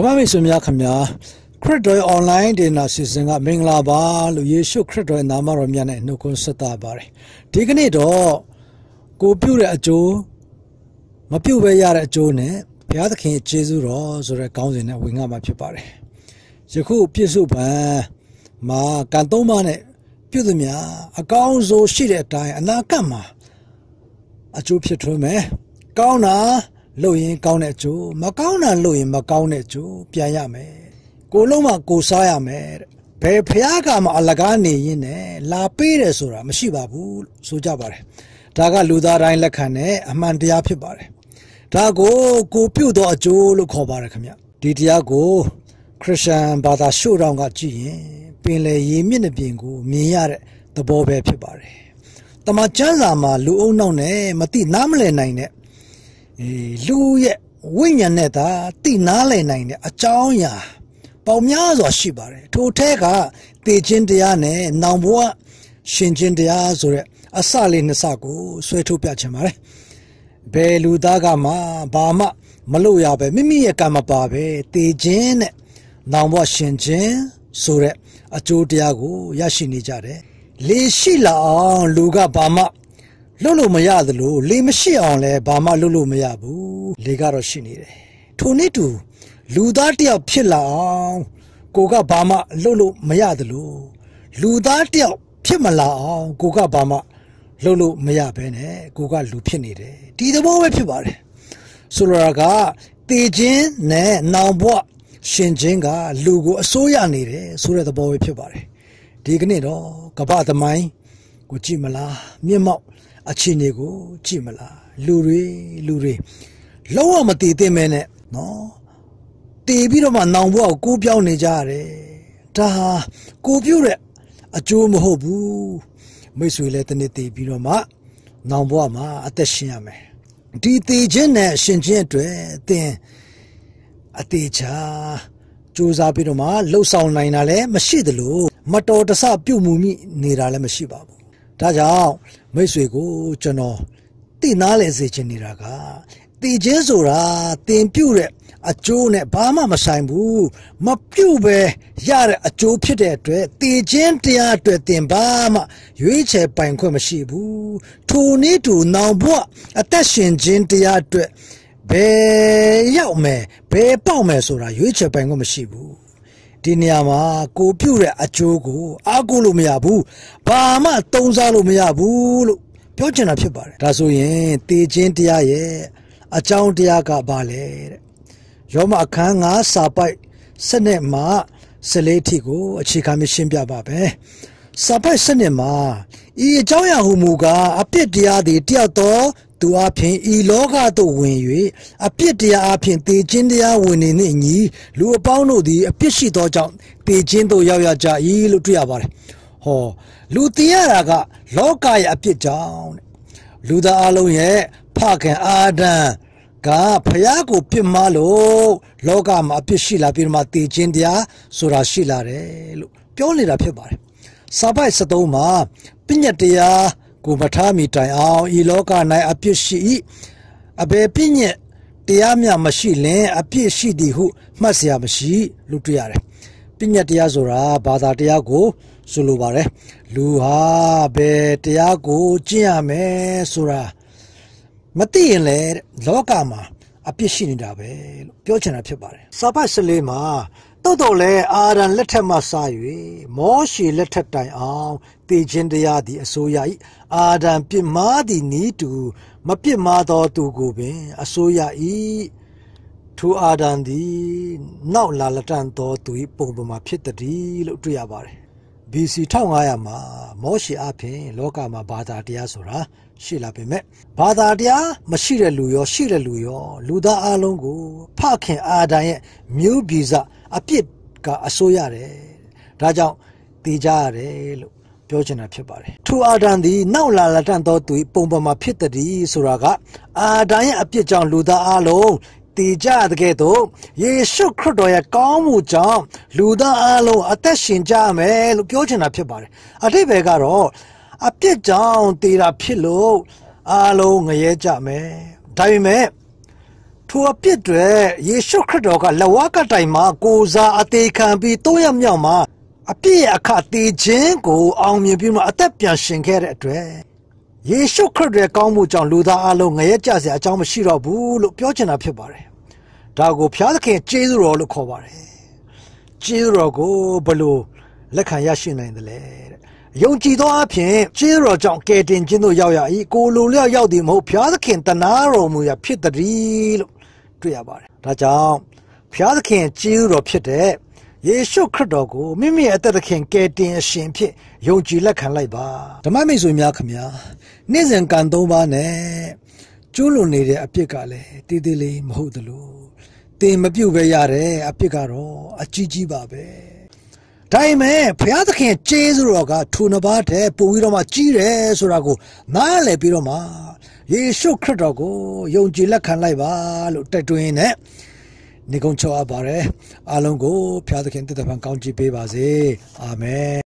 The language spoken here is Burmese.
ဓမ္မမိတ်ဆွေများခင်ဗျာခရစ်တော်ရဲ့ online ဒေနာစီစဉ်ကမင်္ဂလာပါလို့ယေရှုခရစ်တော်ရဲ့နာမတော်မြတ်နဲ့နှုတ်ခွန်းဆက်တာပါတယ်ဒီကနေ့တော့ကိုပြုတဲ့အကျိုးမပြုတ်ပဲရတဲ့အကျိုးနဲ့ဘုရားသခင်ရဲ့ကျေးဇူးတော်ဆိုတဲ့ခေါင်းစဉ်နဲ့ဝင်ငါမှာဖြစ်ပါတယ်ယခုပြည့်စုံပံမှာကံသုံးပါးနဲ့ပြုသမျှအကောင်းဆုံးရှိတဲ့အတိုင်းအနာဂတ်မှာအကျိုးဖြစ်ထွန်းမယ်ကောင်းတာလှုပ်ရင်ကောင်းတဲ့အကျိုးမကောင်းတာလှုပ်ရင်မကောင်းတဲ့အကျိုးပြန်ရမယ်ကိုလုံးမကိုစားရမယ်တဲ့ဘယ်ဖျားကမှအလကားနေရင်လည်းလာပေးတယ်ဆိုတာမရှိပါဘူးလို့ဆိုကြပါတယ်ဒါကလူသားတိုင်းလက်ခံတဲ့အမှန်တရားဖြစ်ပါတယ်ဒါကိုကိုပြုတ်သောအကျိုးလို့ခေါ်ပါတယ်ခင်ဗျဒီတရားကို ခရစ်ယာန်ဘာသာရှုထောင့်ကကြည့်ရင်ပင်လေရေမြင့်တဲ့ပြင်ကိုမြင်ရတဲ့သဘောပဲဖြစ်ပါတယ်တမန်ကျမ်းစာမှာလူအုံနောက်နဲ့မတိနားမလည်နိုင်တဲ့အေလူရဲ့ဝိညာဉ်နဲ့သာတိနာလည်နိုင်တဲ့အကြောင်းအရာပေါများစွာရှိပါတယ်ထိုထဲကတေခြင်းတရားနဲ့နောင်ဘဝရှင်ခြင်းတရားဆိုတဲ့အစလေးနှစ်စကိုဆွဲထုတ်ပြချင်ပါတယ်ဘယ်လူသားကမှဘာမှမလို့ရပဲမိမိရဲ့ကံမပါပဲတေခြင်းနဲ့နောင်ဘဝရှင်ခြင်းဆိုတဲ့အကျိုးတရားကိုရရှိနေကြတယ်လေရှိလာအောင်လူကဘာမှလွတ်လို့မရသလိုလေမရှိအောင်လည်းဘာမှလွတ်လို့မရဘူးလေကတော့ရှိနေတယ်ထိုနည်းတူ လူသားတယောက်ဖြစ်လာအောင်ကိုကဘာမှလွတ်လို့မရသလိုလူသားတယောက်ဖြစ်မလာအောင်ကိုကဘာမှလွတ်လို့မရဘဲနဲ့ကိုကလူဖြစ်နေတယ်ဒီသဘောပဲဖြစ်ပါတယ်ဆိုလိုတာကတေခြင်းနဲ့နောင်ဘွရှင်ခြင်းကလူကိုအစိုးရနေတယ်ဆိုတဲ့သဘောပဲဖြစ်ပါတယ်ဒီကနေ့တော့ကပ္ပသမိုင်းကိုကြည့်မလားမျက်မှောက်အခြေအနေကို ကြည့်မလားလူတွေလူတွေလုံးဝမတည်သင့်မဲနဲ့နော်တည်ပြီးတော့မှ နောင်ဘဝကိုကိုးပြောင်းနေကြရတယ်ဒါဟာကိုပြုတ်တဲ့အကျိုးမဟုတ်ဘူးမိတ်ဆွေလည်းတနစ်တည်ပြီးတော့မှနောင်ဘဝမှာအသက်ရှင်ရမယ်ဒီတည်ခြင်းနဲ့ရှင်ခြင်းအတွက်သင်အသေးချာစူးစမ်းပြီးတော့မှလှုပ်ဆောင်နိုင်တာလည်းမရှိသလိုမတော်တဆပြုတ်မှုမိနေတာလည်းမရှိပါဘူးဒါကြောင့်မိတ်ဆွေကိုကျွန်တော်သိနာလဲစေချင်နေတာကတည်ခြင်းဆိုတာတင်ပြုတ်တဲ့အကျိုးနဲ့ဘာမှမဆိုင်ဘူးမပြုတ်ပဲရတဲ့အကျိုးဖြစ်တဲ့အတွက်တည်ခြင်းတရားအတွက်တင်ဘာမှရွေးချယ်ပိုင်ခွင့်မရှိဘူးထိုနည်းတူနောင်ဘွအသက်ရှင်ခြင်းတရားအတွက်ဘယ်ရောက်မယ်ဘယ်ပေါက်မယ်ဆိုတာရွေးချယ်ပိုင်ခွင့်မရှိဘူးဒီနေရာမှာကိုပြုတ်တဲ့အကျိုးကိုအားကိုးလို့မရဘူးဘာမှတုံးစားလို့မရဘူးလို့ပြောချင်တာဖြစ်ပါတယ်ဒါဆိုရင်တေခြင်းတရားရဲ့အကြောင်းတရားကဘာလဲတဲ့ယောမအခန်း9စာပိုက်စနစ်မှာစလေးထီကို အခြေခံပြီးရှင်းပြပါပဲစာပိုက်စနစ်မှာဤအကြောင်းအရာဟူမူကားအပြစ်တရားတွေတယောက်သောသူအဖင်ဤလောကသို့ဝင်၍အပြစ်တရားအဖင်သေခြင်းတရားဝင်နေနှင့်ညီလူအပေါင်းတို့သည်အပြစ်ရှိသောကြောင့်သေခြင်းသို့ရောက်ရကြ၏လို့တွေ့ရပါတယ်။ဟောလူတည်ရတာကလောကရဲ့အပြစ်ကြောင့်တဲ့လူသားအလုံးရဲ့ဖခင်အာဒံကဖယားကိုပြစ်မှားလို့လောကမှာအပြစ်ရှိလာ ပြီးတော့မှတည်ခြင်းတရားဆိုတာ ရှိလာတယ်လို့ပြောနေတာဖြစ်ပါတယ်။စာပိုက်73မှာပညတ်တရားကိုမထားမီတိုင်အောင်ဤလောက၌အပြစ်ရှိ၏အဘယ်ပြည့်ညက်တရားမြမရှိလင်အပြစ်ရှိသည်ဟုမှတ်เสียမရှိလို့တွေ့ရတယ်။ပြည့်ညက်တရားဆိုတာဘာသာတရားကိုဆိုလိုပါတယ်။လူဟာဘယ်တရားကိုကျင့်ရမယ်ဆိုတာမသိရင်လေလောကမှာအပြစ်ရှိနေတာပဲလို့ပြောချင်တာဖြစ်ပါတယ်။စာဖတ်စလေးမှာသို့တော်လည်းအာရန်လက်ထက်မှစ၍မောရှေလက်ထက်တိုင်အောင်တည်ခြင်းတရားသည်အစိုးရ၏အာရန်ပြစ်မှားသည်နီးတူမပြစ်မှားသောသူကိုပင်အစိုးရ၏ထိုအာရန်သည်နောက်လာလက်တန်သောသူ၏ပုံပမာဖြစ်သည်လို့တွေ့ရပါတယ် BC 1500မှာမောရှေအဖင်လောကမှာဘာသာတရားဆိုတာရှိလာပေမဲ့ဘာသာတရားမရှိတဲ့လူရော ရှိတဲ့လူရော လူသားအလုံးကိုဖခင် အာဒံရဲ့မျိုးပြည်စားအပြစ်ကအစိုးရတယ်ဒါကြောင့်တေကြရတယ်လို့ပြောချင်တာဖြစ်ပါတယ်ထူအာဒန်သည်နောက်လာလာတန်သောသူပုံပေါ်မှာဖြစ်တည်းဆိုတာကအာဒန်ရဲ့အပြစ်ကြောင့်လူသားအလုံးတည်ကြတဲ့ကဲ့သို့ယေရှုခရစ်တော်ရဲ့ကောင်းမှုကြောင့်လူသားအလုံးအသက်ရှင်ကြမယ်လို့ပြောချင်တာဖြစ်ပါတယ်အတိပ္ပယ်ကတော့အပြစ်ကြောင့်တည်တာဖြစ်လို့အလုံးငရဲကြမယ်ဒါပေမဲ့ထိုအပြစ်တွေယေရှုခရစ်တော်ကလဝကတိုင်မှာ ကိုစားအသေးခံပြီးသုံးရမြောက်မှာအပြစ်အခတည်ခြင်းကို အောင်မြင်ပြီးမှအသက်ပြန်ရှင်ခဲ့တဲ့အတွက်ယေရှုခရစ်ရဲ့ကောင်းမှုကြောင့်လူသားအလုံးငရဲကြစရာအကြောင်းမရှိတော့ဘူးလို့ပြောချင်တာဖြစ်ပါတယ်။ဒါကိုဘုရားသခင်ကျေးဇူးတော်လို့ခေါ်ပါတယ်။ကျေးဇူးတော်ကိုဘလို့လက်ခံရရှိနိုင်တယ်လေတဲ့။ယုံကြည်သောအဖြစ်ကျေးဇူးတော်ကြောင့်ကယ်တင်ခြင်းတို့ရောက်ရ၏။ကိုလိုလျောက်ရောက်သည်မဟုတ်ဘုရားသခင်တနာတော်မူရာဖြစ်တည်းလို့တွေ့ရပါတယ်။ဒါကြောင့်ဘုရားသခင်ကြည်ဥတော်ဖြစ်တဲ့ယေရှုခရစ်တော်ကိုမိမိရဲ့အသက်သခင်ကယ်တင်အရှင်ဖြစ်ယုံကြည်လက်ခံလိုက်ပါ။ဓမ္မမိတ်ဆွေများခင်ဗျာနေ့စဉ်ကံသုံးပါးနဲ့ကျွလွန်နေတဲ့အပြစ်ကလည်းတည်တည်လေးမဟုတ်သလိုတင်မပြုတ်ပဲရတဲ့အပြစ်ကတော့အကြီးကြီးပါပဲ။ဒါပေမဲ့ဘုရားသခင်ကျေးဇူးတော်ကထိုနှစ်ပါးတည်းပို့ပြီးတော့မှကြီးတယ်ဆိုတာကိုနားလည်ပြီးတော့မှယေရှုခရစ်တော်ကိုယုံကြည်လက်ခံလိုက်ပါလို့တိုက်တွန်းနဲ့နေကုံချောအပ်ပါတယ်အားလုံးကိုဖျားသခင်တည်တံပံကောင်းချီးပေးပါစေအာမင်